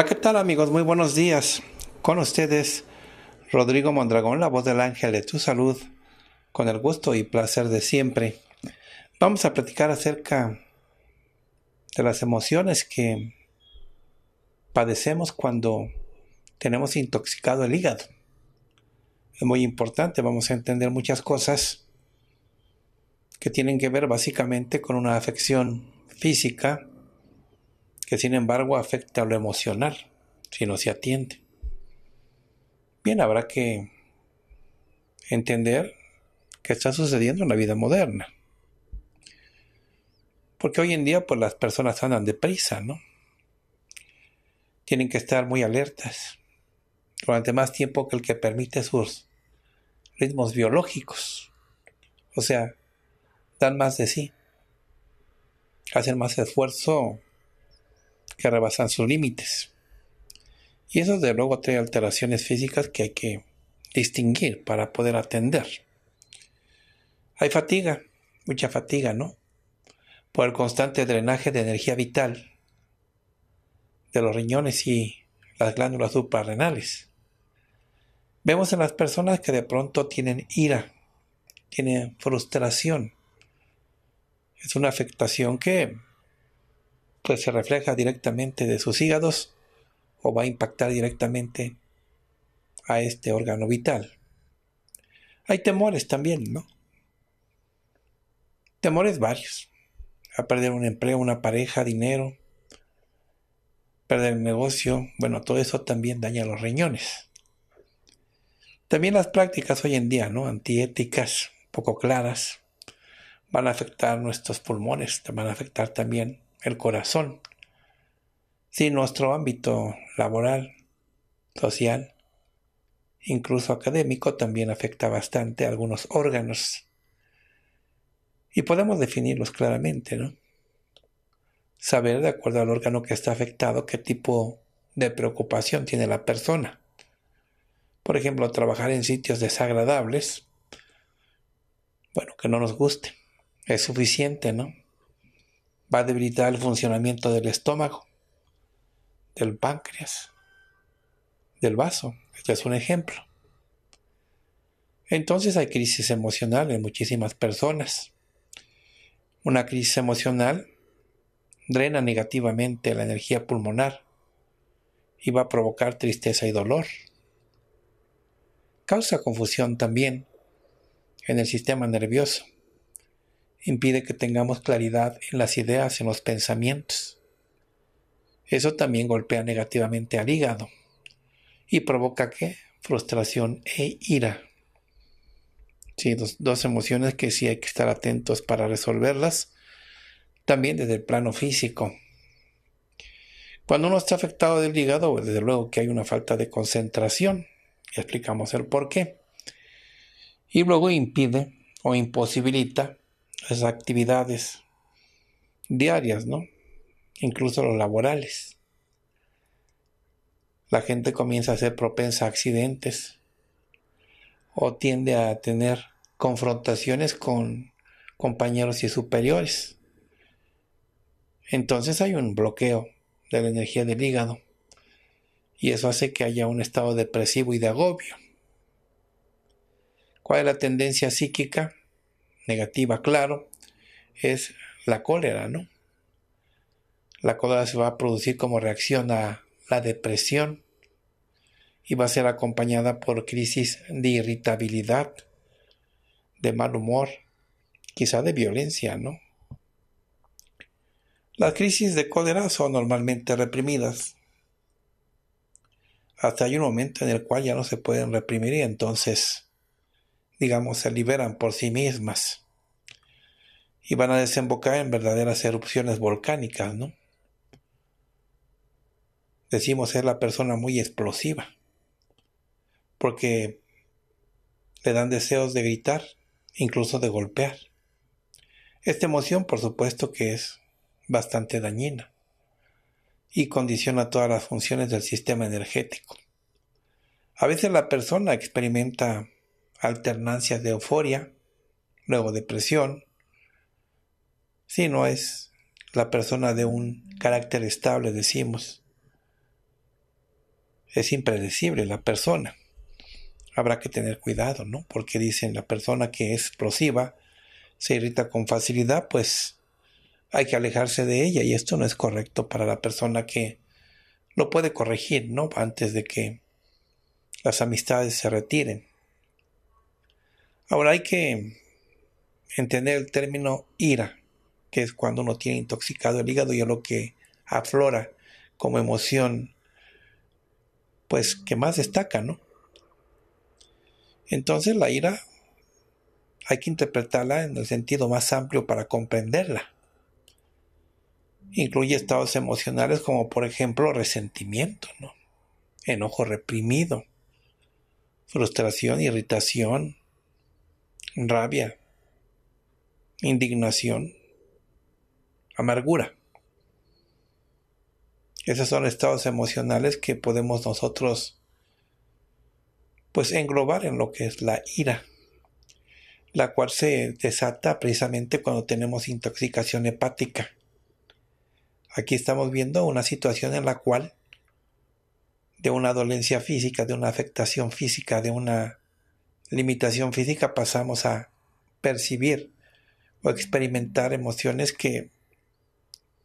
Hola, ¿qué tal amigos? Muy buenos días. Con ustedes, Rodrigo Mondragón, la voz del ángel de tu salud, con el gusto y placer de siempre. Vamos a platicar acerca de las emociones que padecemos cuando tenemos intoxicado el hígado. Es muy importante, vamos a entender muchas cosas que tienen que ver básicamente con una afección física que sin embargo afecta a lo emocional si no se atiende. Bien, habrá que entender qué está sucediendo en la vida moderna. Porque hoy en día pues las personas andan deprisa, ¿no? Tienen que estar muy alertas durante más tiempo que el que permite sus ritmos biológicos. O sea, dan más de sí, hacen más esfuerzo que rebasan sus límites. Y eso de luego trae alteraciones físicas que hay que distinguir para poder atender. Hay fatiga, mucha fatiga, ¿no? Por el constante drenaje de energía vital de los riñones y las glándulas suprarrenales. Vemos en las personas que de pronto tienen ira, tienen frustración. Es una afectación que se refleja directamente de sus hígados o va a impactar directamente a este órgano vital. Hay temores también, ¿no? Temores varios. A perder un empleo, una pareja, dinero, perder el negocio. Bueno, todo eso también daña los riñones. También las prácticas hoy en día, ¿no? Antiéticas, poco claras, van a afectar nuestros pulmones, van a afectar también el corazón, si nuestro ámbito laboral, social, incluso académico, también afecta bastante a algunos órganos. Y podemos definirlos claramente, ¿no? Saber, de acuerdo al órgano que está afectado, qué tipo de preocupación tiene la persona. Por ejemplo, trabajar en sitios desagradables, bueno, que no nos guste, es suficiente, ¿no? va a debilitar el funcionamiento del estómago, del páncreas, del vaso. Este es un ejemplo. Entonces hay crisis emocional en muchísimas personas. Una crisis emocional drena negativamente la energía pulmonar y va a provocar tristeza y dolor. Causa confusión también en el sistema nervioso impide que tengamos claridad en las ideas, en los pensamientos. Eso también golpea negativamente al hígado y provoca qué? Frustración e ira. Sí, dos, emociones que sí hay que estar atentos para resolverlas, también desde el plano físico. Cuando uno está afectado del hígado, pues, desde luego que hay una falta de concentración, y explicamos el por qué. Y luego impide o imposibilita las actividades diarias, ¿no? Incluso los laborales. La gente comienza a ser propensa a accidentes o tiende a tener confrontaciones con compañeros y superiores. Entonces hay un bloqueo de la energía del hígado y eso hace que haya un estado depresivo y de agobio. ¿Cuál es la tendencia psíquica? negativa, claro, es la cólera, ¿no? La cólera se va a producir como reacción a la depresión y va a ser acompañada por crisis de irritabilidad, de mal humor, quizá de violencia, ¿no? Las crisis de cólera son normalmente reprimidas. Hasta hay un momento en el cual ya no se pueden reprimir y entonces digamos, se liberan por sí mismas y van a desembocar en verdaderas erupciones volcánicas, ¿no? Decimos es la persona muy explosiva, porque le dan deseos de gritar, incluso de golpear. Esta emoción, por supuesto que es bastante dañina y condiciona todas las funciones del sistema energético. A veces la persona experimenta alternancia de euforia, luego depresión, si no es la persona de un carácter estable, decimos. Es impredecible la persona. Habrá que tener cuidado, ¿no? Porque dicen la persona que es explosiva se irrita con facilidad, pues hay que alejarse de ella y esto no es correcto para la persona que lo puede corregir, ¿no? Antes de que las amistades se retiren. Ahora hay que entender el término ira, que es cuando uno tiene intoxicado el hígado y es lo que aflora como emoción, pues que más destaca, ¿no? Entonces la ira hay que interpretarla en el sentido más amplio para comprenderla. Incluye estados emocionales como por ejemplo resentimiento, ¿no? enojo reprimido, frustración, irritación, rabia, indignación, amargura. Esos son estados emocionales que podemos nosotros pues englobar en lo que es la ira, la cual se desata precisamente cuando tenemos intoxicación hepática. Aquí estamos viendo una situación en la cual de una dolencia física, de una afectación física, de una limitación física pasamos a percibir o experimentar emociones que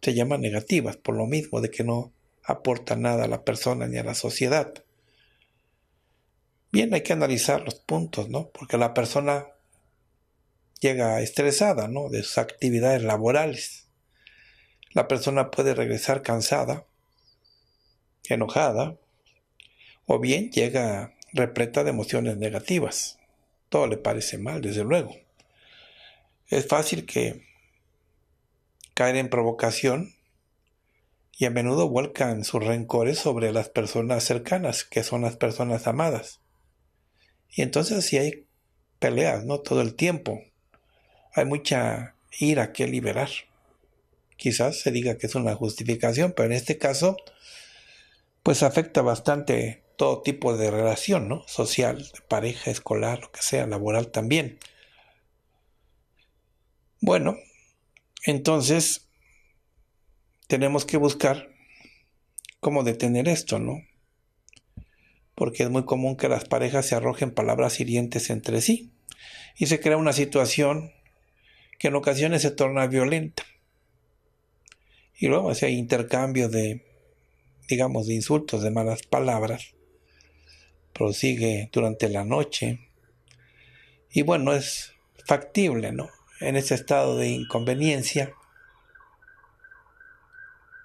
se llaman negativas por lo mismo de que no aporta nada a la persona ni a la sociedad. Bien, hay que analizar los puntos, ¿no? Porque la persona llega estresada, ¿no? De sus actividades laborales. La persona puede regresar cansada, enojada, o bien llega repleta de emociones negativas. Todo le parece mal, desde luego. Es fácil que caer en provocación y a menudo vuelcan sus rencores sobre las personas cercanas, que son las personas amadas. Y entonces si sí hay peleas, ¿no? Todo el tiempo. Hay mucha ira que liberar. Quizás se diga que es una justificación, pero en este caso, pues afecta bastante todo tipo de relación, ¿no? Social, pareja, escolar, lo que sea, laboral también. Bueno, entonces tenemos que buscar cómo detener esto, ¿no? Porque es muy común que las parejas se arrojen palabras hirientes entre sí y se crea una situación que en ocasiones se torna violenta. Y luego si hay intercambio de, digamos, de insultos, de malas palabras, prosigue durante la noche. Y bueno, es factible, ¿no? En ese estado de inconveniencia,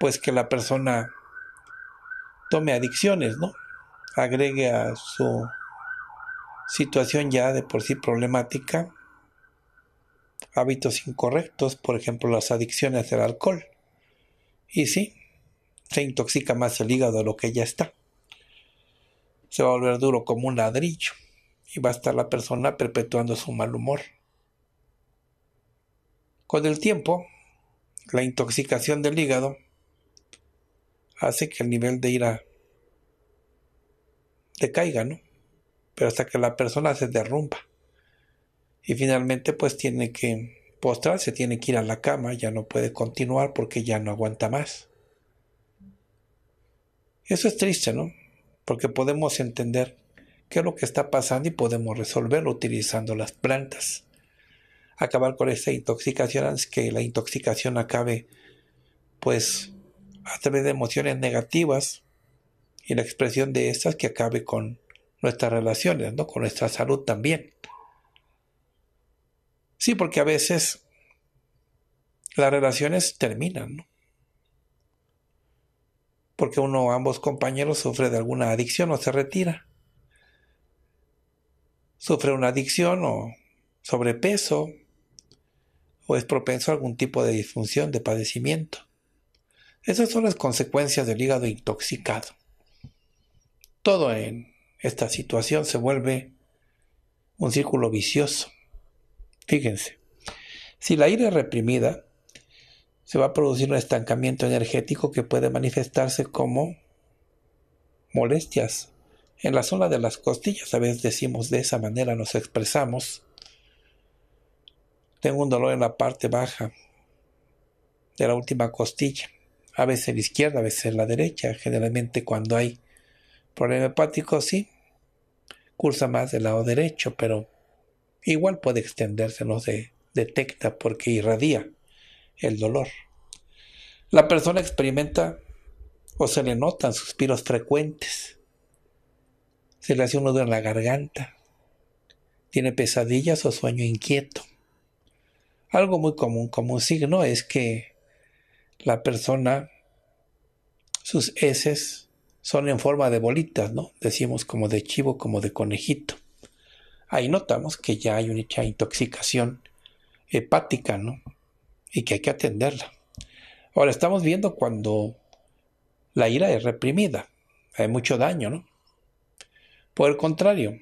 pues que la persona tome adicciones, ¿no? Agregue a su situación ya de por sí problemática hábitos incorrectos, por ejemplo las adicciones al alcohol. Y sí, se intoxica más el hígado de lo que ya está se va a volver duro como un ladrillo y va a estar la persona perpetuando su mal humor. Con el tiempo, la intoxicación del hígado hace que el nivel de ira decaiga, ¿no? Pero hasta que la persona se derrumba. Y finalmente pues tiene que postrarse, tiene que ir a la cama, ya no puede continuar porque ya no aguanta más. Eso es triste, ¿no? porque podemos entender qué es lo que está pasando y podemos resolverlo utilizando las plantas. Acabar con esta intoxicación antes que la intoxicación acabe, pues, a través de emociones negativas y la expresión de estas que acabe con nuestras relaciones, ¿no? con nuestra salud también. Sí, porque a veces las relaciones terminan, ¿no? porque uno o ambos compañeros sufre de alguna adicción o se retira. Sufre una adicción o sobrepeso o es propenso a algún tipo de disfunción, de padecimiento. Esas son las consecuencias del hígado intoxicado. Todo en esta situación se vuelve un círculo vicioso. Fíjense, si la ira es reprimida, se va a producir un estancamiento energético que puede manifestarse como molestias en la zona de las costillas. A veces decimos de esa manera, nos expresamos. Tengo un dolor en la parte baja de la última costilla, a veces en la izquierda, a veces en la derecha. Generalmente cuando hay problema hepático, sí, cursa más del lado derecho, pero igual puede extenderse, no se detecta porque irradia el dolor. La persona experimenta o se le notan suspiros frecuentes, se le hace un nudo en la garganta, tiene pesadillas o sueño inquieto. Algo muy común como un signo es que la persona, sus heces son en forma de bolitas, ¿no? Decimos como de chivo, como de conejito. Ahí notamos que ya hay una intoxicación hepática, ¿no? y que hay que atenderla. Ahora estamos viendo cuando la ira es reprimida, hay mucho daño, ¿no? Por el contrario,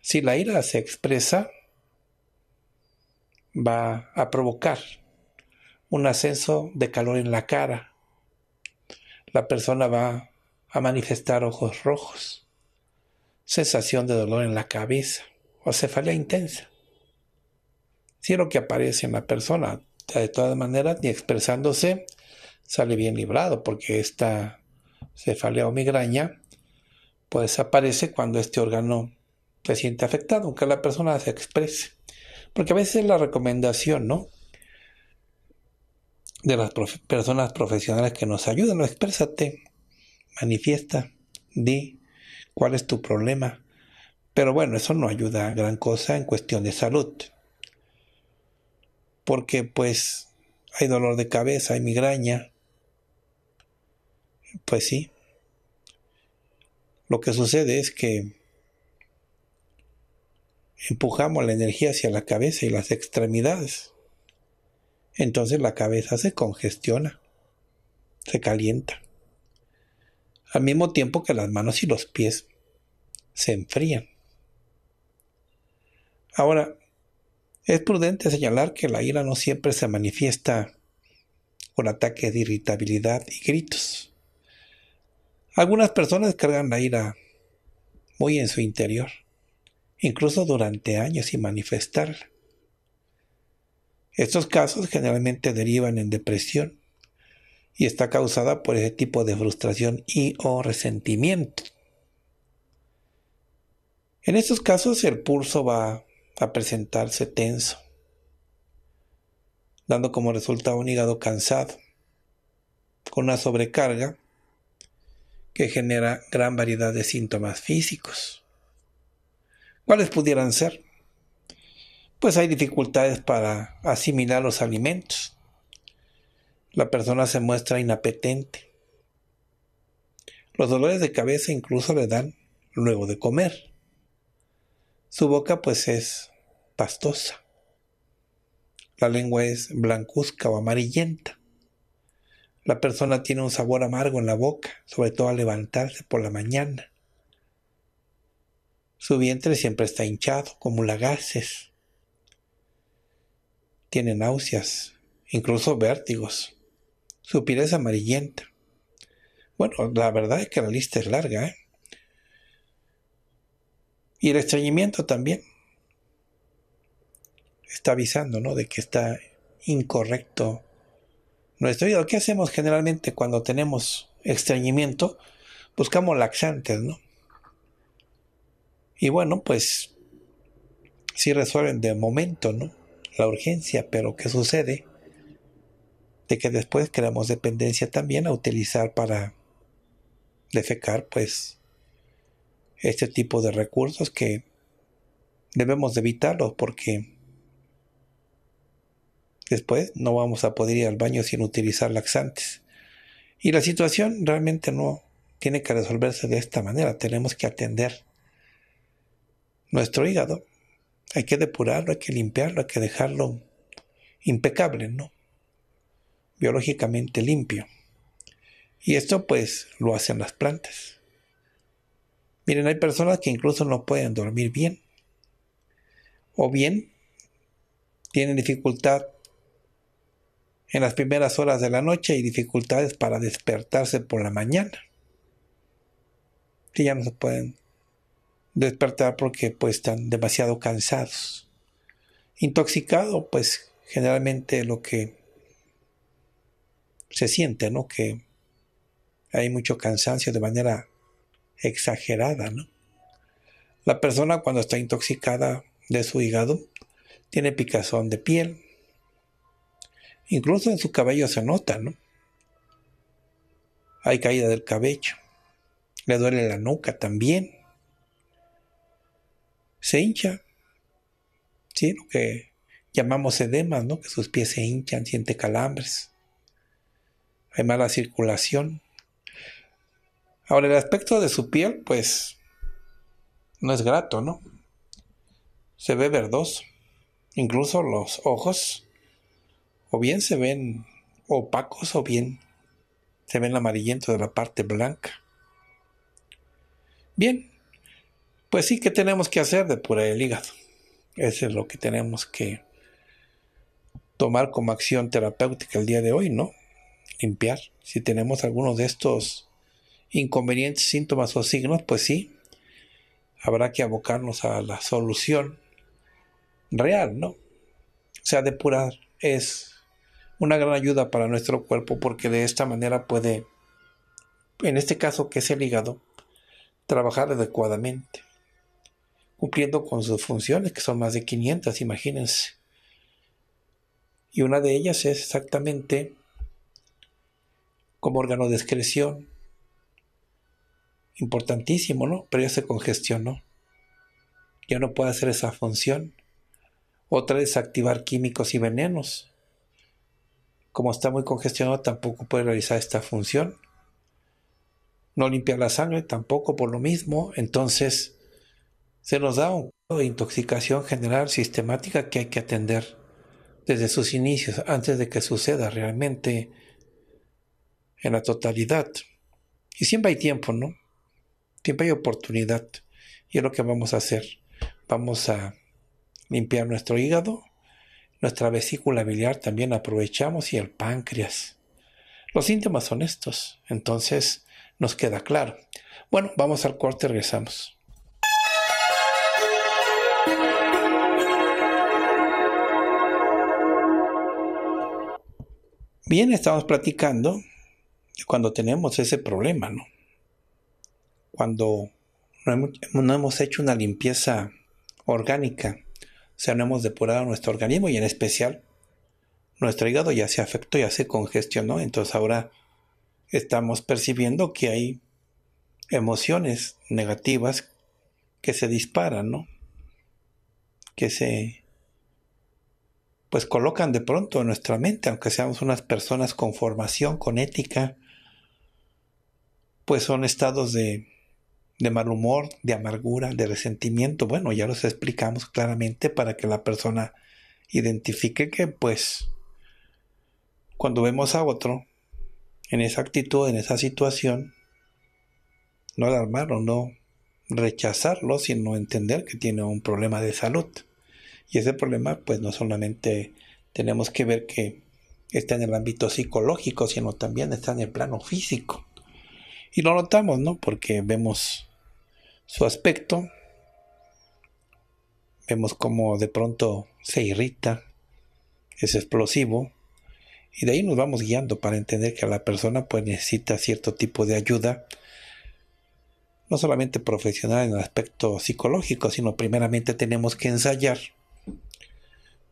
si la ira se expresa, va a provocar un ascenso de calor en la cara. La persona va a manifestar ojos rojos, sensación de dolor en la cabeza o cefalia intensa. Si es lo que aparece en la persona, de todas maneras, ni expresándose, sale bien librado, porque esta cefalea o migraña pues aparece cuando este órgano se siente afectado, aunque la persona se exprese. Porque a veces es la recomendación, ¿no? De las personas profesionales que nos ayudan, ¿no? exprésate, manifiesta, di cuál es tu problema. Pero bueno, eso no ayuda a gran cosa en cuestión de salud porque pues hay dolor de cabeza, hay migraña. Pues sí. Lo que sucede es que empujamos la energía hacia la cabeza y las extremidades. Entonces la cabeza se congestiona, se calienta. Al mismo tiempo que las manos y los pies se enfrían. Ahora, es prudente señalar que la ira no siempre se manifiesta con ataques de irritabilidad y gritos. Algunas personas cargan la ira muy en su interior, incluso durante años sin manifestarla. Estos casos generalmente derivan en depresión y está causada por ese tipo de frustración y o resentimiento. En estos casos el pulso va a presentarse tenso, dando como resultado un hígado cansado, con una sobrecarga que genera gran variedad de síntomas físicos. ¿Cuáles pudieran ser? Pues hay dificultades para asimilar los alimentos. La persona se muestra inapetente. Los dolores de cabeza incluso le dan luego de comer. Su boca pues es pastosa. La lengua es blancuzca o amarillenta. La persona tiene un sabor amargo en la boca, sobre todo al levantarse por la mañana. Su vientre siempre está hinchado, como lagaces. Tiene náuseas, incluso vértigos. Su piel es amarillenta. Bueno, la verdad es que la lista es larga, ¿eh? Y el estreñimiento también está avisando, ¿no? De que está incorrecto nuestro vida. ¿Qué hacemos generalmente cuando tenemos estreñimiento? Buscamos laxantes, ¿no? Y bueno, pues sí resuelven de momento, ¿no? La urgencia, pero ¿qué sucede? De que después creamos dependencia también a utilizar para defecar, pues, este tipo de recursos que debemos de evitarlos porque después no vamos a poder ir al baño sin utilizar laxantes. Y la situación realmente no tiene que resolverse de esta manera. Tenemos que atender nuestro hígado. Hay que depurarlo, hay que limpiarlo, hay que dejarlo impecable, ¿no? Biológicamente limpio. Y esto pues lo hacen las plantas. Miren, hay personas que incluso no pueden dormir bien. O bien tienen dificultad en las primeras horas de la noche y dificultades para despertarse por la mañana. y ya no se pueden despertar porque pues están demasiado cansados. Intoxicado, pues generalmente lo que se siente, ¿no? Que hay mucho cansancio de manera exagerada. ¿no? La persona cuando está intoxicada de su hígado tiene picazón de piel. Incluso en su cabello se nota, ¿no? Hay caída del cabello. Le duele la nuca también. Se hincha. Sí, lo que llamamos edemas, ¿no? Que sus pies se hinchan, siente calambres. Hay mala circulación. Ahora, el aspecto de su piel, pues, no es grato, ¿no? Se ve verdoso. Incluso los ojos, o bien se ven opacos, o bien se ven amarillento de la parte blanca. Bien, pues sí, que tenemos que hacer? Depurar el hígado. Eso es lo que tenemos que tomar como acción terapéutica el día de hoy, ¿no? Limpiar. Si tenemos alguno de estos inconvenientes, síntomas o signos, pues sí, habrá que abocarnos a la solución real, ¿no? O sea, depurar es una gran ayuda para nuestro cuerpo porque de esta manera puede, en este caso que es el hígado, trabajar adecuadamente, cumpliendo con sus funciones, que son más de 500, imagínense. Y una de ellas es exactamente como órgano de excreción, importantísimo, ¿no? Pero ya se congestionó. Ya no puede hacer esa función. Otra es activar químicos y venenos. Como está muy congestionado, tampoco puede realizar esta función. No limpiar la sangre tampoco por lo mismo. Entonces, se nos da un de intoxicación general sistemática que hay que atender desde sus inicios, antes de que suceda realmente en la totalidad. Y siempre hay tiempo, ¿no? tiempo y oportunidad. Y es lo que vamos a hacer. Vamos a limpiar nuestro hígado, nuestra vesícula biliar también aprovechamos y el páncreas. Los síntomas son estos, entonces nos queda claro. Bueno, vamos al corte, regresamos. Bien, estamos platicando cuando tenemos ese problema, ¿no? cuando no hemos, hecho una limpieza orgánica, o sea, no hemos depurado nuestro organismo y en especial nuestro hígado ya se afectó, ya se congestionó, entonces ahora estamos percibiendo que hay emociones negativas que se disparan, ¿no? Que se pues colocan de pronto en nuestra mente, aunque seamos unas personas con formación, con ética, pues son estados de de mal humor, de amargura, de resentimiento. Bueno, ya los explicamos claramente para que la persona identifique que pues cuando vemos a otro en esa actitud, en esa situación, no alarmarlo, no rechazarlo, sino entender que tiene un problema de salud. Y ese problema pues no solamente tenemos que ver que está en el ámbito psicológico, sino también está en el plano físico. Y lo notamos, ¿no? Porque vemos su aspecto. Vemos cómo de pronto se irrita, es explosivo. Y de ahí nos vamos guiando para entender que la persona pues necesita cierto tipo de ayuda, no solamente profesional en el aspecto psicológico, sino primeramente tenemos que ensayar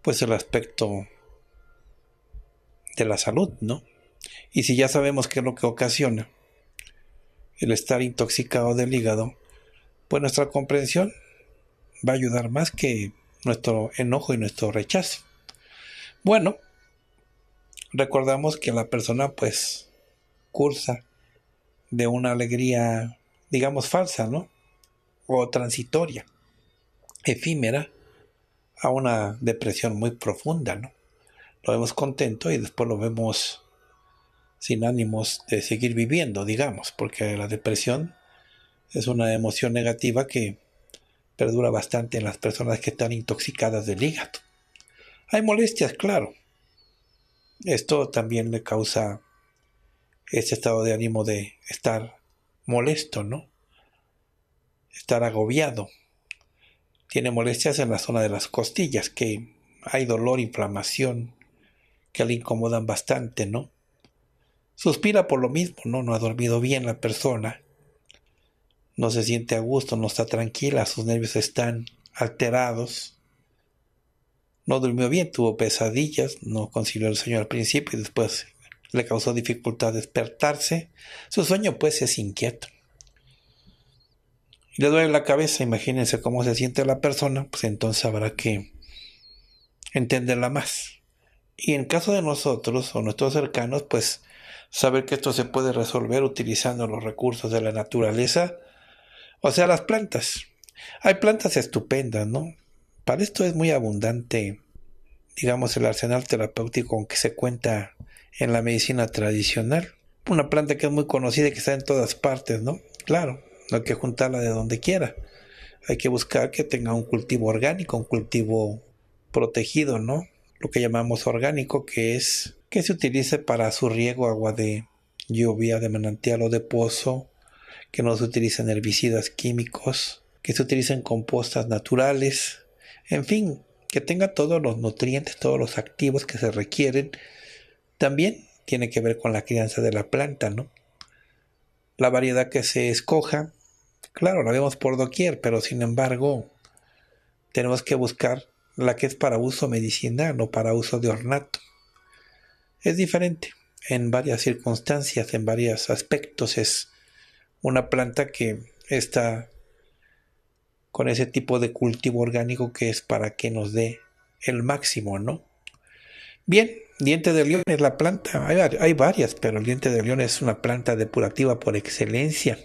pues el aspecto de la salud, ¿no? Y si ya sabemos qué es lo que ocasiona el estar intoxicado del hígado, pues nuestra comprensión va a ayudar más que nuestro enojo y nuestro rechazo. Bueno, recordamos que la persona pues cursa de una alegría, digamos, falsa, ¿no? O transitoria, efímera, a una depresión muy profunda, ¿no? Lo vemos contento y después lo vemos sin ánimos de seguir viviendo, digamos, porque la depresión es una emoción negativa que perdura bastante en las personas que están intoxicadas del hígado. Hay molestias, claro. Esto también le causa ese estado de ánimo de estar molesto, ¿no? Estar agobiado. Tiene molestias en la zona de las costillas, que hay dolor, inflamación, que le incomodan bastante, ¿no? Suspira por lo mismo, ¿no? No ha dormido bien la persona no se siente a gusto, no está tranquila, sus nervios están alterados. No durmió bien, tuvo pesadillas, no consiguió el sueño al principio y después le causó dificultad despertarse. Su sueño pues es inquieto. le duele la cabeza, imagínense cómo se siente la persona, pues entonces habrá que entenderla más. Y en caso de nosotros o nuestros cercanos, pues saber que esto se puede resolver utilizando los recursos de la naturaleza o sea, las plantas. Hay plantas estupendas, ¿no? Para esto es muy abundante, digamos, el arsenal terapéutico que se cuenta en la medicina tradicional. Una planta que es muy conocida y que está en todas partes, ¿no? Claro, no hay que juntarla de donde quiera. Hay que buscar que tenga un cultivo orgánico, un cultivo protegido, ¿no? Lo que llamamos orgánico, que es que se utilice para su riego agua de lluvia, de manantial o de pozo, que no se utilicen herbicidas químicos, que se utilicen compostas naturales, en fin, que tenga todos los nutrientes, todos los activos que se requieren. También tiene que ver con la crianza de la planta, ¿no? La variedad que se escoja, claro, la vemos por doquier, pero sin embargo, tenemos que buscar la que es para uso medicinal, o para uso de ornato. Es diferente en varias circunstancias, en varios aspectos es una planta que está con ese tipo de cultivo orgánico que es para que nos dé el máximo, ¿no? Bien, diente de león es la planta, hay, varias, pero el diente de león es una planta depurativa por excelencia.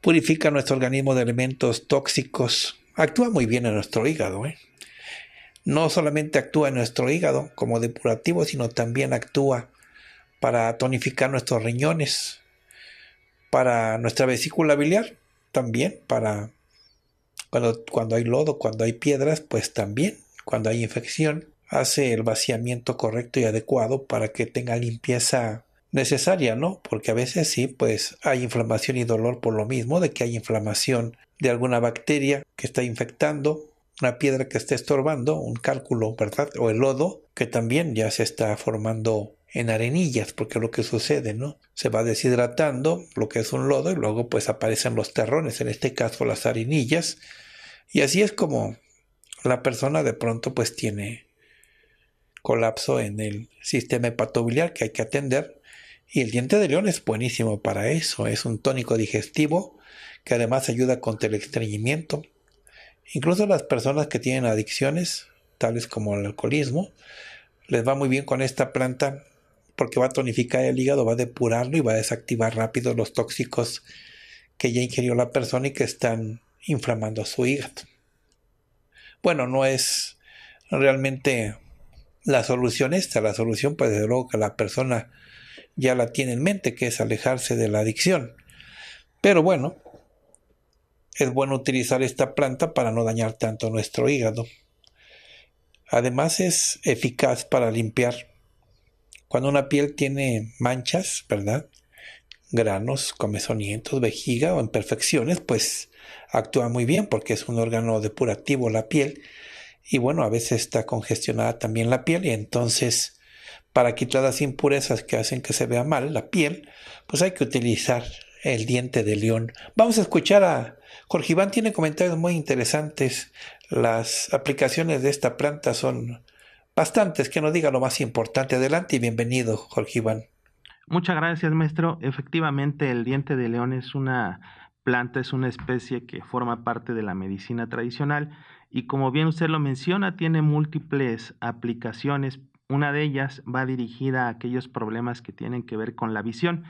Purifica nuestro organismo de elementos tóxicos. Actúa muy bien en nuestro hígado, ¿eh? No solamente actúa en nuestro hígado como depurativo, sino también actúa para tonificar nuestros riñones, para nuestra vesícula biliar, también para cuando, cuando hay lodo, cuando hay piedras, pues también cuando hay infección, hace el vaciamiento correcto y adecuado para que tenga limpieza necesaria, ¿no? Porque a veces sí, pues hay inflamación y dolor por lo mismo, de que hay inflamación de alguna bacteria que está infectando, una piedra que está estorbando, un cálculo, ¿verdad? O el lodo, que también ya se está formando en arenillas, porque es lo que sucede, ¿no? Se va deshidratando lo que es un lodo y luego pues aparecen los terrones, en este caso las arenillas, y así es como la persona de pronto pues tiene colapso en el sistema hepatobiliar que hay que atender, y el diente de león es buenísimo para eso, es un tónico digestivo que además ayuda contra el estreñimiento. Incluso las personas que tienen adicciones, tales como el alcoholismo, les va muy bien con esta planta porque va a tonificar el hígado, va a depurarlo y va a desactivar rápido los tóxicos que ya ingirió la persona y que están inflamando su hígado. Bueno, no es realmente la solución esta, la solución pues desde luego que la persona ya la tiene en mente, que es alejarse de la adicción. Pero bueno, es bueno utilizar esta planta para no dañar tanto nuestro hígado. Además es eficaz para limpiar cuando una piel tiene manchas, ¿verdad? Granos, comezonientos, vejiga o imperfecciones, pues actúa muy bien porque es un órgano depurativo la piel. Y bueno, a veces está congestionada también la piel y entonces para quitar las impurezas que hacen que se vea mal la piel, pues hay que utilizar el diente de león. Vamos a escuchar a Jorge Iván, tiene comentarios muy interesantes. Las aplicaciones de esta planta son bastantes, que nos diga lo más importante. Adelante y bienvenido, Jorge Iván. Muchas gracias, maestro. Efectivamente, el diente de león es una planta, es una especie que forma parte de la medicina tradicional y como bien usted lo menciona, tiene múltiples aplicaciones. Una de ellas va dirigida a aquellos problemas que tienen que ver con la visión.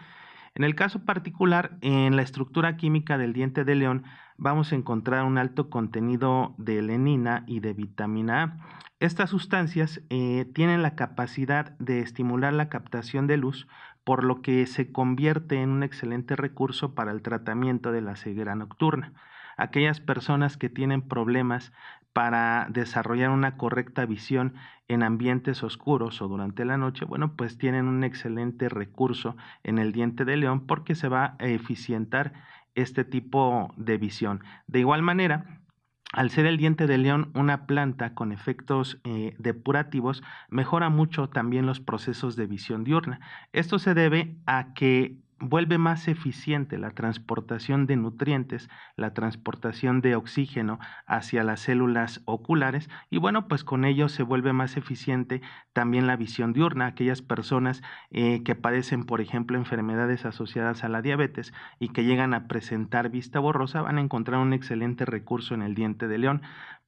En el caso particular, en la estructura química del diente de león vamos a encontrar un alto contenido de lenina y de vitamina A. Estas sustancias eh, tienen la capacidad de estimular la captación de luz, por lo que se convierte en un excelente recurso para el tratamiento de la ceguera nocturna. Aquellas personas que tienen problemas para desarrollar una correcta visión en ambientes oscuros o durante la noche, bueno, pues tienen un excelente recurso en el diente de león porque se va a eficientar este tipo de visión. De igual manera, al ser el diente de león una planta con efectos eh, depurativos, mejora mucho también los procesos de visión diurna. Esto se debe a que vuelve más eficiente la transportación de nutrientes, la transportación de oxígeno hacia las células oculares y bueno, pues con ello se vuelve más eficiente también la visión diurna. Aquellas personas eh, que padecen, por ejemplo, enfermedades asociadas a la diabetes y que llegan a presentar vista borrosa van a encontrar un excelente recurso en el diente de león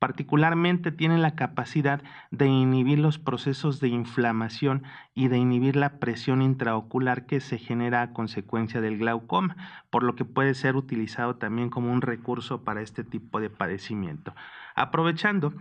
particularmente tiene la capacidad de inhibir los procesos de inflamación y de inhibir la presión intraocular que se genera a consecuencia del glaucoma, por lo que puede ser utilizado también como un recurso para este tipo de padecimiento. Aprovechando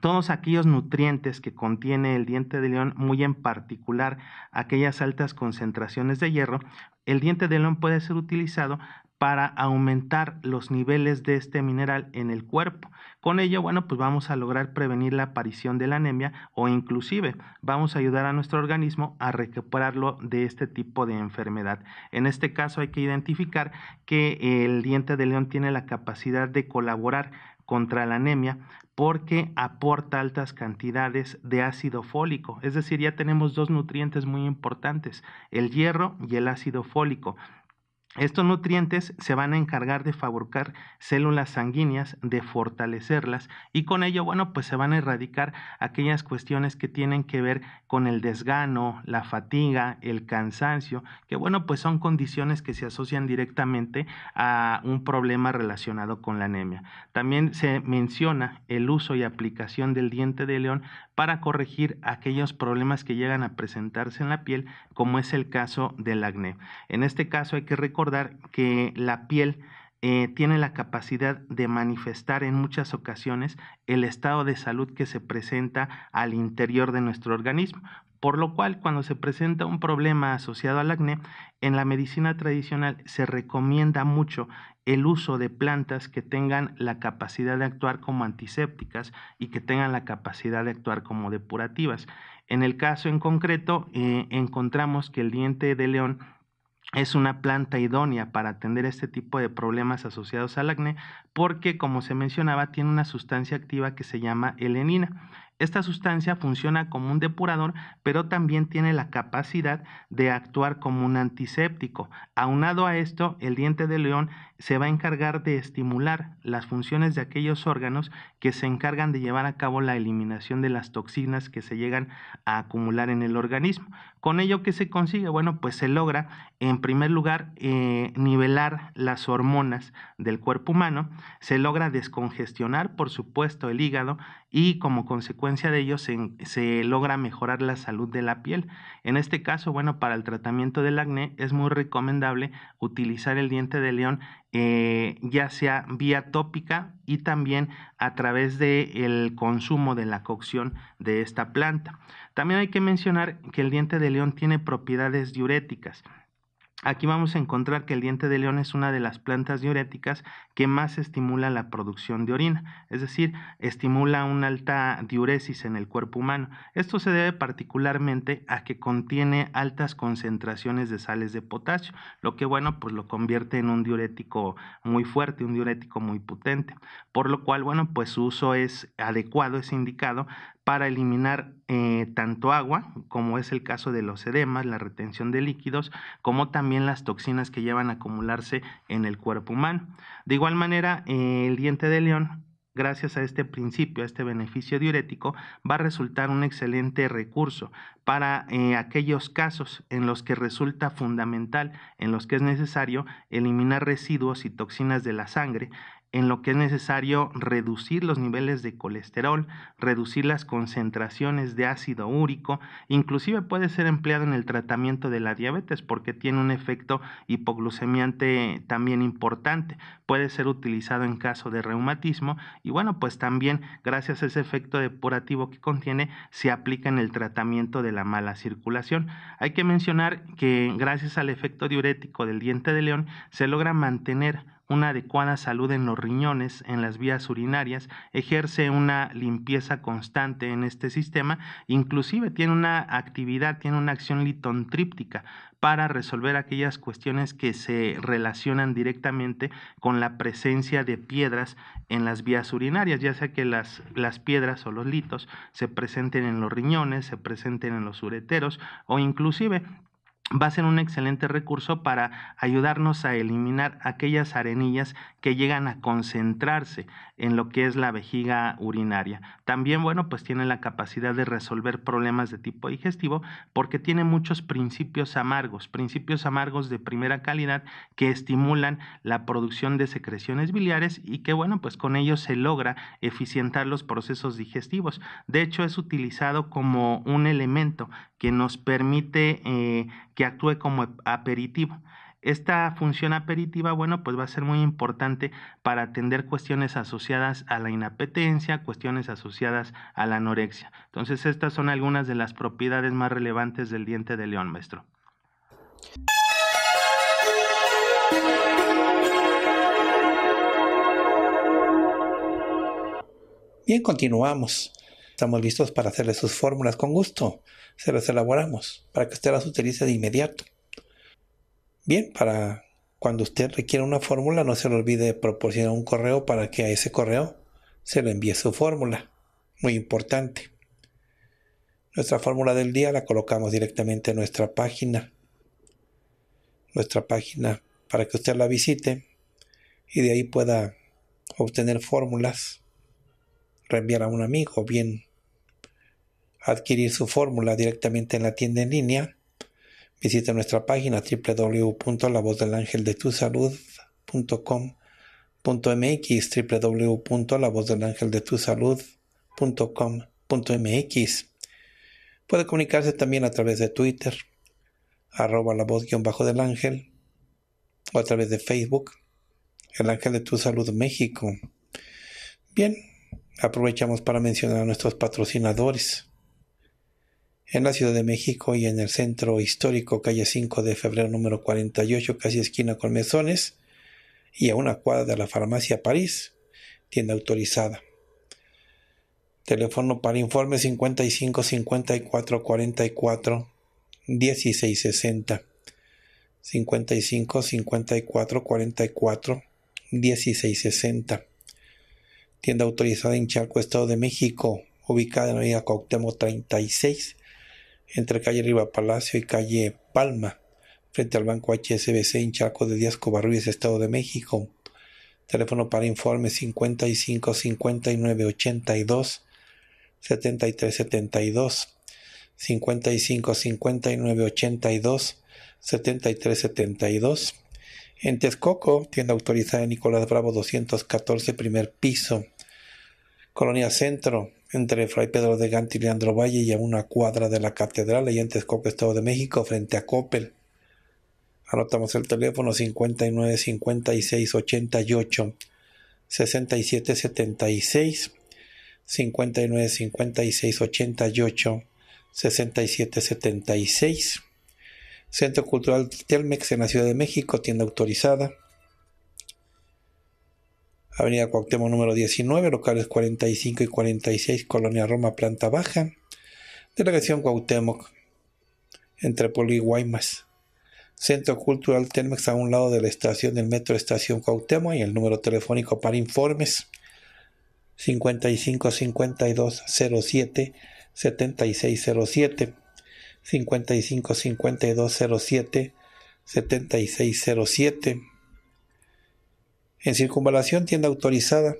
todos aquellos nutrientes que contiene el diente de león, muy en particular aquellas altas concentraciones de hierro, el diente de león puede ser utilizado para aumentar los niveles de este mineral en el cuerpo. Con ello, bueno, pues vamos a lograr prevenir la aparición de la anemia o inclusive vamos a ayudar a nuestro organismo a recuperarlo de este tipo de enfermedad. En este caso hay que identificar que el diente de león tiene la capacidad de colaborar contra la anemia porque aporta altas cantidades de ácido fólico. Es decir, ya tenemos dos nutrientes muy importantes, el hierro y el ácido fólico. Estos nutrientes se van a encargar de fabricar células sanguíneas, de fortalecerlas y con ello, bueno, pues se van a erradicar aquellas cuestiones que tienen que ver con el desgano, la fatiga, el cansancio, que bueno, pues son condiciones que se asocian directamente a un problema relacionado con la anemia. También se menciona el uso y aplicación del diente de león para corregir aquellos problemas que llegan a presentarse en la piel, como es el caso del acné. En este caso hay que recordar que la piel eh, tiene la capacidad de manifestar en muchas ocasiones el estado de salud que se presenta al interior de nuestro organismo. Por lo cual, cuando se presenta un problema asociado al acné, en la medicina tradicional se recomienda mucho el uso de plantas que tengan la capacidad de actuar como antisépticas y que tengan la capacidad de actuar como depurativas. En el caso en concreto, eh, encontramos que el diente de león es una planta idónea para atender este tipo de problemas asociados al acné porque, como se mencionaba, tiene una sustancia activa que se llama helenina. Esta sustancia funciona como un depurador, pero también tiene la capacidad de actuar como un antiséptico. Aunado a esto, el diente de león se va a encargar de estimular las funciones de aquellos órganos que se encargan de llevar a cabo la eliminación de las toxinas que se llegan a acumular en el organismo. Con ello, ¿qué se consigue? Bueno, pues se logra, en primer lugar, eh, nivelar las hormonas del cuerpo humano, se logra descongestionar, por supuesto, el hígado, y como consecuencia de ello se, logra mejorar la salud de la piel. En este caso, bueno, para el tratamiento del acné es muy recomendable utilizar el diente de león eh, ya sea vía tópica y también a través del el consumo de la cocción de esta planta. También hay que mencionar que el diente de león tiene propiedades diuréticas. Aquí vamos a encontrar que el diente de león es una de las plantas diuréticas que más estimula la producción de orina, es decir, estimula una alta diuresis en el cuerpo humano. Esto se debe particularmente a que contiene altas concentraciones de sales de potasio, lo que bueno, pues lo convierte en un diurético muy fuerte, un diurético muy potente, por lo cual bueno, pues su uso es adecuado, es indicado para eliminar eh, tanto agua, como es el caso de los edemas, la retención de líquidos, como también las toxinas que llevan a acumularse en el cuerpo humano igual manera, eh, el diente de león, gracias a este principio, a este beneficio diurético, va a resultar un excelente recurso para eh, aquellos casos en los que resulta fundamental, en los que es necesario eliminar residuos y toxinas de la sangre en lo que es necesario reducir los niveles de colesterol, reducir las concentraciones de ácido úrico, inclusive puede ser empleado en el tratamiento de la diabetes porque tiene un efecto hipoglucemiante también importante, puede ser utilizado en caso de reumatismo y bueno, pues también gracias a ese efecto depurativo que contiene se aplica en el tratamiento de la mala circulación. Hay que mencionar que gracias al efecto diurético del diente de león se logra mantener una adecuada salud en los riñones, en las vías urinarias, ejerce una limpieza constante en este sistema, inclusive tiene una actividad, tiene una acción litontríptica para resolver aquellas cuestiones que se relacionan directamente con la presencia de piedras en las vías urinarias, ya sea que las, las piedras o los litos se presenten en los riñones, se presenten en los ureteros o inclusive va a ser un excelente recurso para ayudarnos a eliminar aquellas arenillas que llegan a concentrarse en lo que es la vejiga urinaria. También, bueno, pues tiene la capacidad de resolver problemas de tipo digestivo porque tiene muchos principios amargos, principios amargos de primera calidad que estimulan la producción de secreciones biliares y que, bueno, pues con ello se logra eficientar los procesos digestivos. De hecho, es utilizado como un elemento que nos permite eh, que actúe como aperitivo. Esta función aperitiva, bueno, pues va a ser muy importante para atender cuestiones asociadas a la inapetencia, cuestiones asociadas a la anorexia. Entonces, estas son algunas de las propiedades más relevantes del diente de león, maestro. Bien, continuamos. Estamos listos para hacerle sus fórmulas con gusto. Se las elaboramos para que usted las utilice de inmediato. Bien, para cuando usted requiera una fórmula, no se le olvide proporcionar un correo para que a ese correo se le envíe su fórmula. Muy importante. Nuestra fórmula del día la colocamos directamente en nuestra página. Nuestra página para que usted la visite y de ahí pueda obtener fórmulas, reenviar a un amigo, bien adquirir su fórmula directamente en la tienda en línea, visita nuestra página www.lavozdelangeldetusalud.com.mx www.lavozdelangeldetusalud.com.mx Puede comunicarse también a través de Twitter, arroba la voz-bajo del ángel, o a través de Facebook, el ángel de tu salud México. Bien, aprovechamos para mencionar a nuestros patrocinadores en la Ciudad de México y en el centro histórico, calle 5 de febrero número 48, casi esquina con Mesones, y a una cuadra de la farmacia París, tienda autorizada. Teléfono para informe 55 54 44 1660 55 54 44 1660 Tienda autorizada en Charco, Estado de México, ubicada en la avenida Cautemo 36, entre calle Riva Palacio y calle Palma, frente al Banco HSBC en Chaco de Díaz Covarrubias, Estado de México. Teléfono para informe 55 59 82 73 72 55 59 82 73 72 en Texcoco, tienda autorizada Nicolás Bravo 214, primer piso, Colonia Centro, entre Fray Pedro de Gante y Leandro Valle y a una cuadra de la catedral ahí en Texcoco, Estado de México, frente a Coppel. Anotamos el teléfono 59 56 88 67 76 59 56 88 67 76 Centro Cultural Telmex en la Ciudad de México, tienda autorizada Avenida Cuauhtémoc número 19, locales 45 y 46, Colonia Roma, planta baja. Delegación Cuauhtémoc, entre Poli y Guaymas. Centro Cultural Telmex a un lado de la estación del Metro Estación Cuauhtémoc y el número telefónico para informes 55 52 07 7607 55 52 07 7607 en circunvalación, tienda autorizada.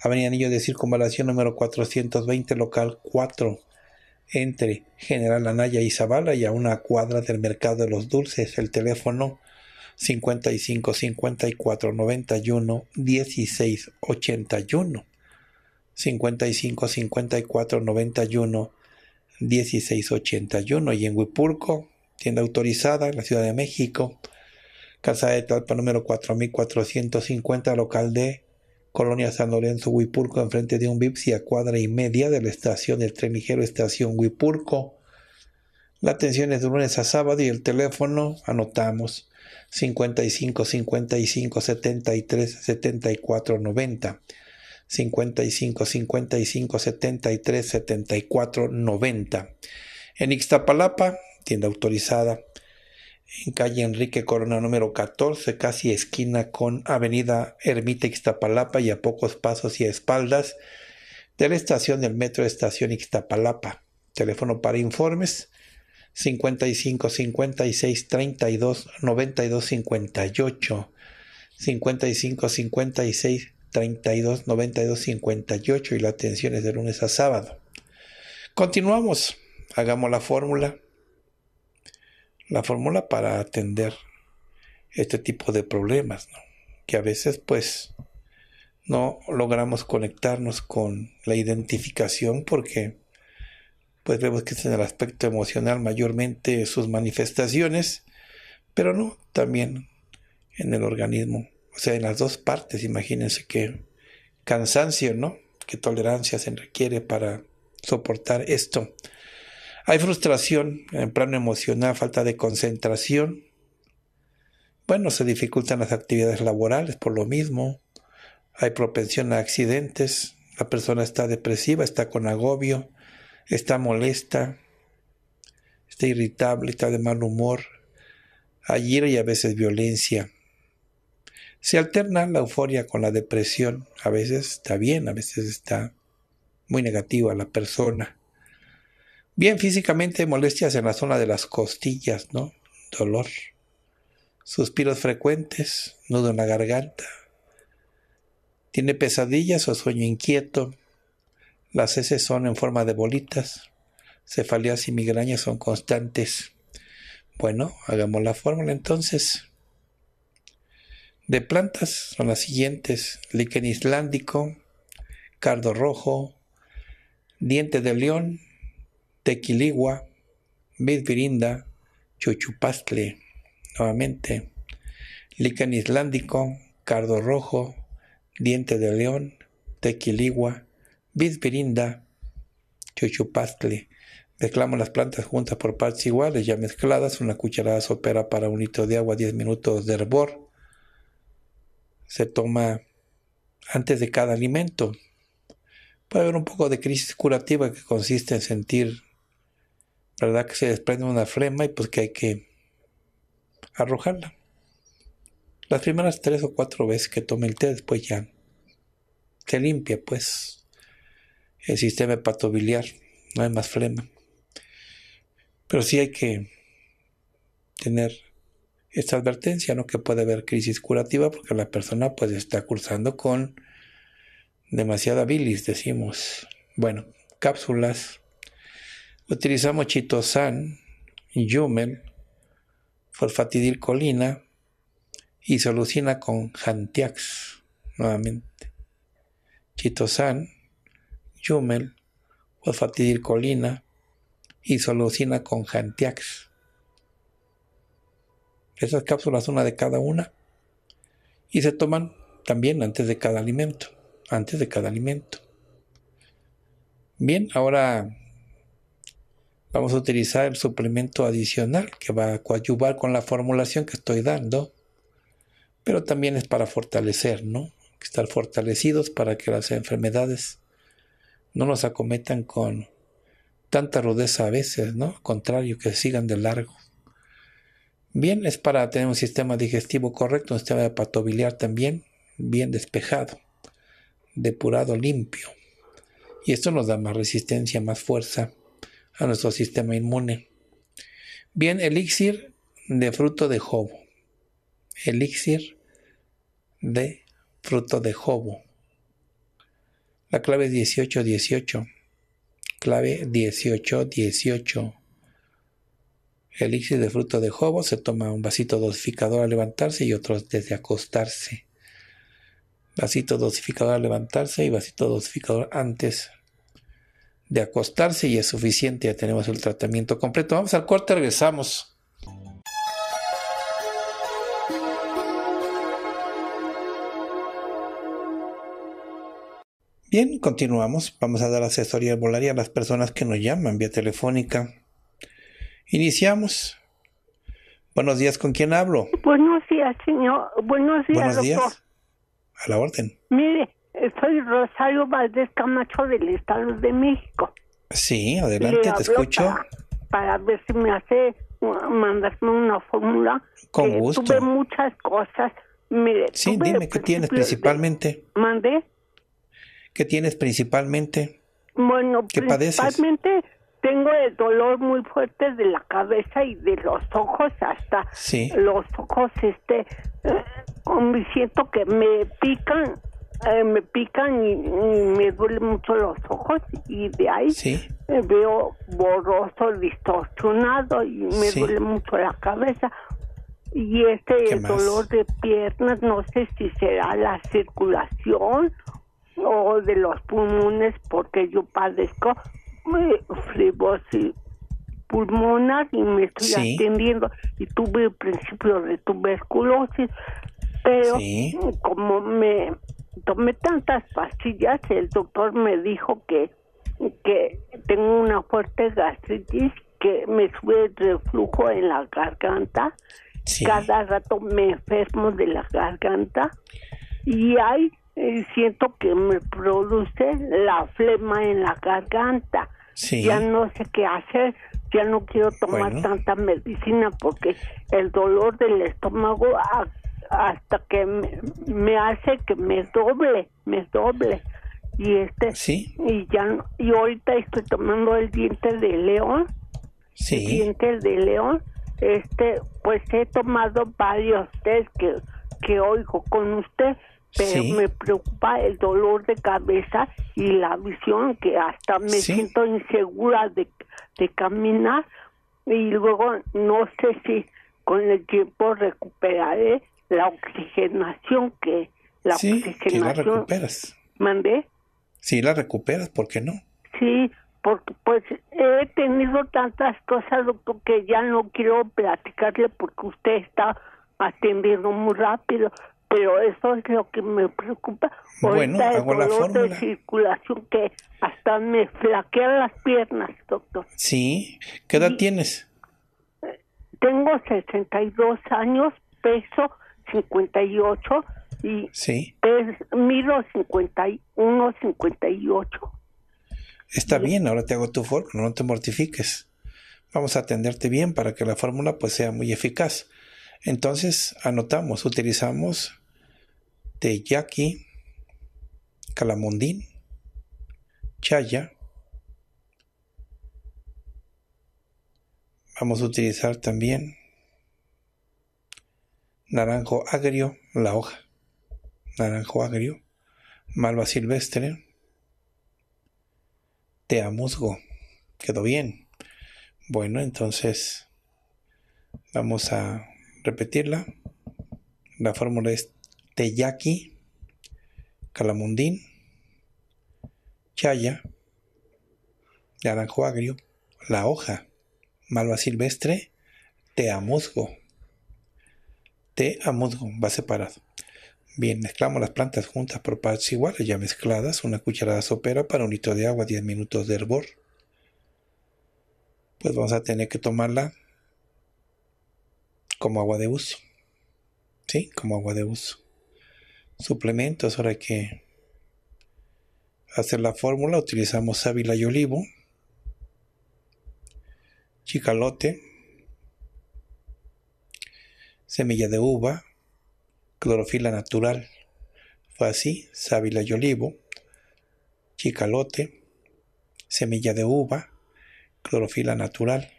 Avenida Anillo de Circunvalación número 420, local 4, entre General Anaya y Zavala y a una cuadra del Mercado de los Dulces. El teléfono 55 54 91 16 81. 55 54 91 16 81. Y en Huipurco, tienda autorizada en la Ciudad de México Casa de Talpa número 4450, local de Colonia San Lorenzo, Huipurco, enfrente de un Vipsi a cuadra y media de la estación del tren ligero Estación Huipurco. La atención es de lunes a sábado y el teléfono anotamos 55 55 73 74 90. 55 55 73 74 90. En Ixtapalapa, tienda autorizada en calle Enrique Corona número 14, casi esquina con Avenida Ermita Ixtapalapa y a pocos pasos y a espaldas de la estación del metro Estación Ixtapalapa. Teléfono para informes 55 56 32 92 58 55 56 32 92 58 y la atención es de lunes a sábado. Continuamos, hagamos la fórmula la fórmula para atender este tipo de problemas, que a veces pues no logramos conectarnos con la identificación porque pues vemos que es en el aspecto emocional mayormente sus manifestaciones, pero no, también en el organismo, o sea, en las dos partes, imagínense qué cansancio, ¿no? ¿Qué tolerancia se requiere para soportar esto? Hay frustración en plano emocional, falta de concentración. Bueno, se dificultan las actividades laborales por lo mismo. Hay propensión a accidentes. La persona está depresiva, está con agobio, está molesta, está irritable, está de mal humor. Hay ira y a veces violencia. Se alterna la euforia con la depresión. A veces está bien, a veces está muy negativa la persona Bien físicamente molestias en la zona de las costillas, ¿no? Dolor. Suspiros frecuentes, nudo en la garganta. Tiene pesadillas o sueño inquieto. Las heces son en forma de bolitas. Cefaleas y migrañas son constantes. Bueno, hagamos la fórmula entonces. De plantas son las siguientes: líquen islánico, cardo rojo, diente de león, Tequiligua, vidvirinda, Chuchupastle, nuevamente, líquen Islandico, Cardo Rojo, Diente de León, Tequiligua, Bisbirinda, Chuchupastle. Mezclamos las plantas juntas por partes iguales, ya mezcladas, una cucharada sopera para un litro de agua, 10 minutos de hervor. Se toma antes de cada alimento. Puede haber un poco de crisis curativa que consiste en sentir ¿verdad? Que se desprende una flema y pues que hay que arrojarla. Las primeras tres o cuatro veces que tome el té, después ya se limpia, pues, el sistema hepatobiliar, no hay más flema. Pero sí hay que tener esta advertencia, ¿no? Que puede haber crisis curativa porque la persona pues está cursando con demasiada bilis, decimos. Bueno, cápsulas Utilizamos chitosan, yumel, folfatidilcolina y solucina con jantiax, nuevamente. Chitosan, yumel, folfatidilcolina y solucina con jantiax. Esas cápsulas, una de cada una, y se toman también antes de cada alimento. Antes de cada alimento. Bien, ahora vamos a utilizar el suplemento adicional que va a coadyuvar con la formulación que estoy dando, pero también es para fortalecer, ¿no? Estar fortalecidos para que las enfermedades no nos acometan con tanta rudeza a veces, ¿no? Al contrario, que sigan de largo. Bien, es para tener un sistema digestivo correcto, un sistema hepatobiliar también, bien despejado, depurado, limpio. Y esto nos da más resistencia, más fuerza a nuestro sistema inmune. Bien, elixir de fruto de jobo. Elixir de fruto de jobo. La clave es 18. Clave 18 18. Elixir de fruto de jobo. Se toma un vasito dosificador a levantarse y otro desde acostarse. Vasito dosificador a levantarse y vasito dosificador antes de acostarse y es suficiente, ya tenemos el tratamiento completo. Vamos al corte, regresamos. Bien, continuamos. Vamos a dar asesoría volaria a las personas que nos llaman vía telefónica. Iniciamos. Buenos días, ¿con quién hablo? Buenos días, señor. Buenos días, Buenos días. A la orden. Mire, soy Rosario Valdés Camacho del Estado de México. Sí, adelante, te escucho. Para, ver si me hace mandarme una fórmula. Con gusto. Tuve muchas cosas. sí, dime qué tienes principalmente. ¿Mandé? ¿Qué tienes principalmente? Bueno, principalmente tengo el dolor muy fuerte de la cabeza y de los ojos hasta los ojos, este, eh, siento que me pican eh, me pican y, me duelen mucho los ojos y de ahí me veo borroso, distorsionado y me duele mucho la cabeza. Y este dolor de piernas, no sé si será la circulación o de los pulmones, porque yo padezco eh, fibrosis pulmonar y me estoy atendiendo y tuve el principio de tuberculosis pero como me tomé tantas pastillas, el doctor me dijo que, que tengo una fuerte gastritis, que me sube el reflujo en la garganta. Cada rato me enfermo de la garganta y hay eh, siento que me produce la flema en la garganta. Ya no sé qué hacer, ya no quiero tomar tanta medicina porque el dolor del estómago hasta que me, hace que me doble, me doble. Y este y ya y ahorita estoy tomando el diente de león. Sí. El diente de león. Este, pues he tomado varios test que que oigo con usted, pero me preocupa el dolor de cabeza y la visión que hasta me siento insegura de, de caminar y luego no sé si con el tiempo recuperaré la oxigenación que la oxigenación, que la recuperas. ¿Mandé? Sí, la recuperas, ¿por qué no? Sí, porque pues he tenido tantas cosas, doctor, que ya no quiero platicarle porque usted está atendiendo muy rápido, pero eso es lo que me preocupa. Bueno, Ahorita hago la fórmula. circulación que hasta me flaquean las piernas, doctor. Sí, ¿qué edad tienes? Tengo 62 años, peso 58 y es Está bien, ahora te hago tu fórmula, no te mortifiques. Vamos a atenderte bien para que la fórmula pues sea muy eficaz. Entonces anotamos, utilizamos de Calamondín, Chaya. Vamos a utilizar también naranjo agrio, la hoja, naranjo agrio, malva silvestre, musgo. Quedó bien. Bueno, entonces vamos a repetirla. La fórmula es teyaki, calamundín, chaya, naranjo agrio, la hoja, malva silvestre, musgo. Este a musgo, va separado. Bien, mezclamos las plantas juntas por partes iguales, ya mezcladas, una cucharada sopera para un litro de agua, 10 minutos de hervor. Pues vamos a tener que tomarla como agua de uso. ¿Sí? Como agua de uso. Suplementos, ahora que hacer la fórmula utilizamos sábila y olivo, chicalote, semilla de uva, clorofila natural, Fue así, sábila y olivo, chicalote, semilla de uva, clorofila natural.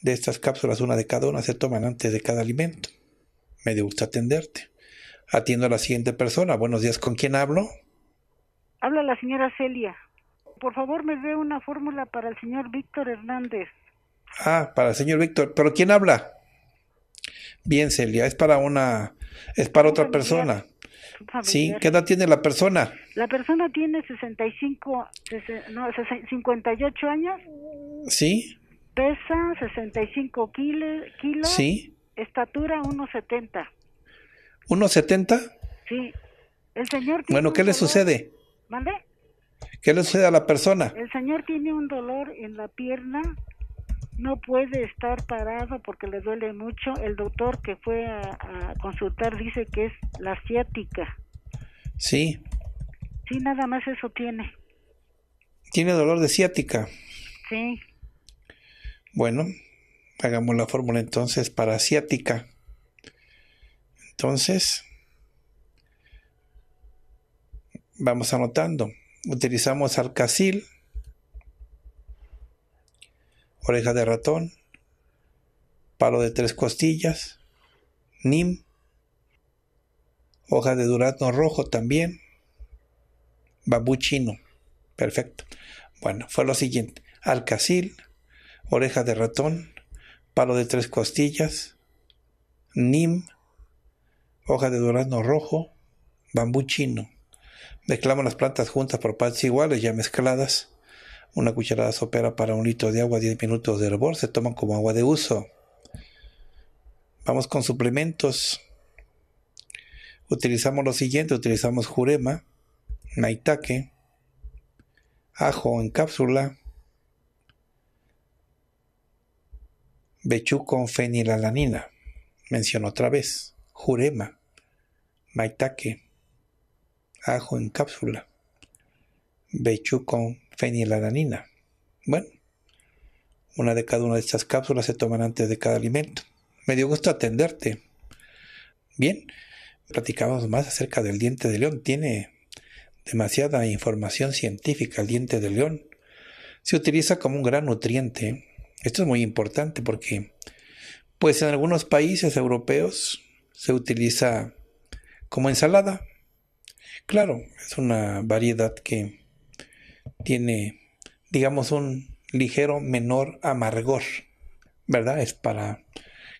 De estas cápsulas, una de cada una se toman antes de cada alimento. Me gusta atenderte. Atiendo a la siguiente persona. Buenos días, ¿con quién hablo? Habla la señora Celia. Por favor, me dé una fórmula para el señor Víctor Hernández. Ah, para el señor Víctor. ¿Pero quién habla? Bien, Celia, es para una, es para otra persona. Sí, ¿qué edad tiene la persona? La persona tiene 65, 58 años. Sí. Pesa 65 kilos. sí. Estatura 1,70. ¿1,70? Sí. El señor Bueno, ¿qué le sucede? ¿Mande? ¿Qué le sucede a la persona? El señor tiene un dolor en la pierna no puede estar parado porque le duele mucho. El doctor que fue a, consultar dice que es la ciática. Sí. Sí, nada más eso tiene. Tiene dolor de ciática. Sí. Bueno, hagamos la fórmula entonces para ciática. Entonces, vamos anotando. Utilizamos alcacil oreja de ratón, palo de tres costillas, nim, hoja de durazno rojo también, bambú chino. Perfecto. Bueno, fue lo siguiente. Alcacil, oreja de ratón, palo de tres costillas, nim, hoja de durazno rojo, bambú chino. Mezclamos las plantas juntas por partes iguales, ya mezcladas. Una cucharada sopera para un litro de agua, 10 minutos de hervor, se toman como agua de uso. Vamos con suplementos. Utilizamos lo siguiente, utilizamos jurema, maitaque, ajo en cápsula, Bechu fenilalanina, menciono otra vez, jurema, maitake, ajo en cápsula, Bechu fenilalanina. Bueno, una de cada una de estas cápsulas se toman antes de cada alimento. Me dio gusto atenderte. Bien, platicamos más acerca del diente de león. Tiene demasiada información científica el diente de león. Se utiliza como un gran nutriente. Esto es muy importante porque, pues en algunos países europeos se utiliza como ensalada. Claro, es una variedad que tiene, digamos, un ligero menor amargor, ¿verdad? Es para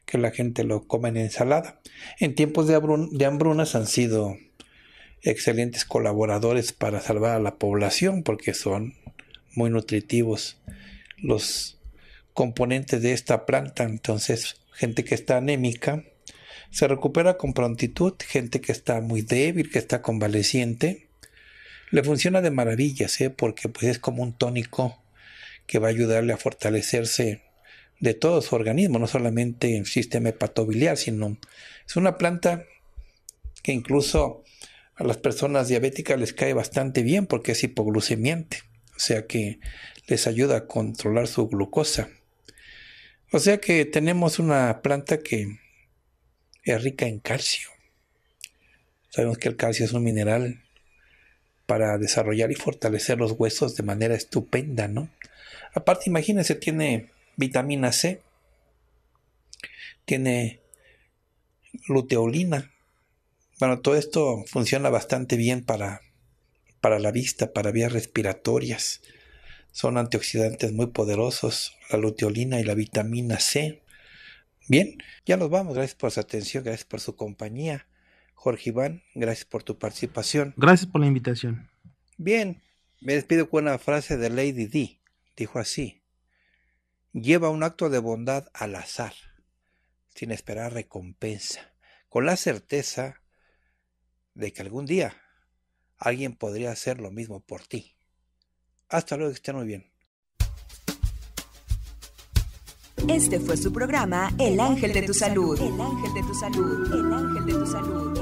que la gente lo coma en ensalada. En tiempos de, hambrunas han sido excelentes colaboradores para salvar a la población porque son muy nutritivos los componentes de esta planta. Entonces, gente que está anémica se recupera con prontitud, gente que está muy débil, que está convaleciente, le funciona de maravillas, ¿eh? porque pues, es como un tónico que va a ayudarle a fortalecerse de todo su organismo, no solamente el sistema hepatobiliar, sino es una planta que incluso a las personas diabéticas les cae bastante bien porque es hipoglucemiante, o sea que les ayuda a controlar su glucosa. O sea que tenemos una planta que es rica en calcio. Sabemos que el calcio es un mineral para desarrollar y fortalecer los huesos de manera estupenda, ¿no? Aparte, imagínense, tiene vitamina C, tiene luteolina. Bueno, todo esto funciona bastante bien para, para la vista, para vías respiratorias. Son antioxidantes muy poderosos, la luteolina y la vitamina C. Bien, ya nos vamos. Gracias por su atención, gracias por su compañía. Jorge Iván, gracias por tu participación. Gracias por la invitación. Bien, me despido con una frase de Lady D. Dijo así, lleva un acto de bondad al azar, sin esperar recompensa, con la certeza de que algún día alguien podría hacer lo mismo por ti. Hasta luego, que estén muy bien. Este fue su programa El Ángel de tu Salud. El Ángel de tu Salud. El Ángel de tu Salud.